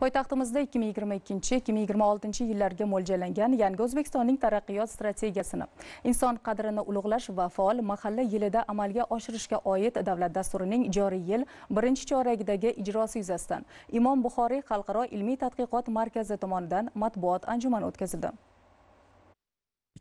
poytaxtimizda 2022-2026 yillarga mo'ljallangan yangi o'zbekistonning taraqqiyot strategiyasini inson qadrini ulug'lash va faol mahalla yilida amalga oshirishga oid davlat dasturining joriy yil birinchi choragidagi ijrosi yuzasidan imom buxoriy xalqaro ilmiy tadqiqot markazi tomonidan matbuot anjumani o'tkazildi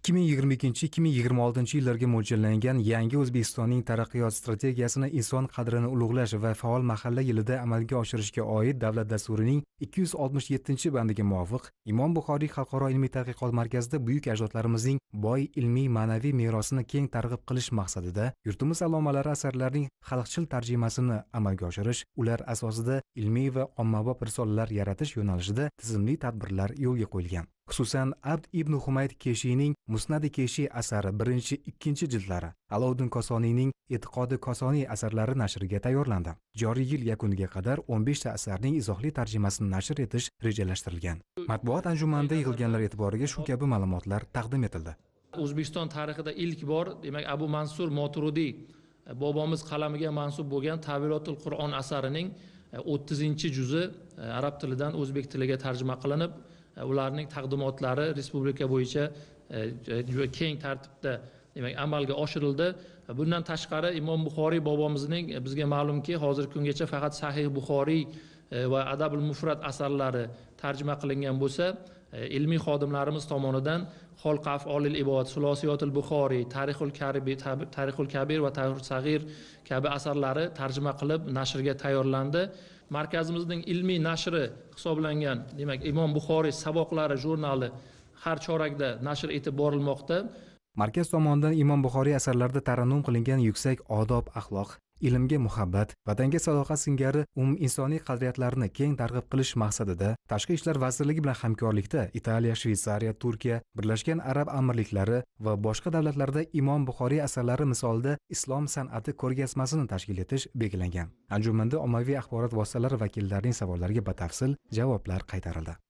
2022-2026 yillarga mo'ljallangan yangi O'zbekistonning taraqqiyot strategiyasini inson qadrini ulug'lash va faol mahalla yilida amalga oshirishga oid davlat dasturining 267-bandiga muvofiq Imom Buxoriy xalqaro ilmiy tadqiqot markazida buyuk ajdodlarimizning boy ilmiy ma'naviy merosini keng targ'ib qilish maqsadida yurtimiz allomalari asarlarining xalqchil tarjimasini amalga oshirish, ular asosida ilmiy va ommabop risolalar yaratish yo'nalishida tizimli tadbirlar yo'lga qo'yilgan. xususan abd ibn humayd keshiyning musnadi keshiy asari birinchi ikkinchi jildlari alovdin kosoniyning e'tiqodi kosoniy asarlari nashriga tayyorlandi joriy yil yakuniga qadar 15 ta asarning izohli tarjimasini nashr etish rejalashtirilgan matbuot anjumanida yig'ilganlar e'tiboriga shu kabi ma'lumotlar taqdim etildi o'zbekiston tarixida ilk bor demak abu mansur moturudiy e, bobomiz qalamiga mansub bo'lgan tavilotul qur'on asarining e, o'ttizinchi juzi e, arab tilidan o'zbek tiliga tarjima qilinib E, ularning taqdimotlari respublika bo'yicha e, e, juda keng tartibda demak amalga oshirildi bundan tashqari imom buxoriy bobomizning bizga ma'lumki hozirgi kungacha faqat sahih buxoriy E, va adabul mufrat asarlari tarjima qilingan bo'lsa e, ilmiy xodimlarimiz tomonidan xolq afolil ibod sulosiyotil buxoriy tarixul karibi tarixul kabir va tarixul sag'ir kabi asarlari tarjima qilib nashrga tayyorlandi markazimizning ilmiy nashri hisoblangan demak imom buxoriy saboqlari jurnali har chorakda nashr etib borilmoqda markaz tomonidan imom buxoriy asarlarida tarannum qilingan yuksak odob axloq ilmga muhabbat vatanga sadoqat singari insoniy qadriyatlarni keng targ'ib qilish maqsadida tashqi ishlar vazirligi bilan hamkorlikda italiya shvetsariya turkiya birlashgan arab amirliklari va boshqa davlatlarda imom buxoriy asarlari misolida islom san'ati ko'rgazmasini tashkil etish belgilangan anjumanda ommaviy axborot vositalari vakillarining savollariga batafsil javoblar qaytarildi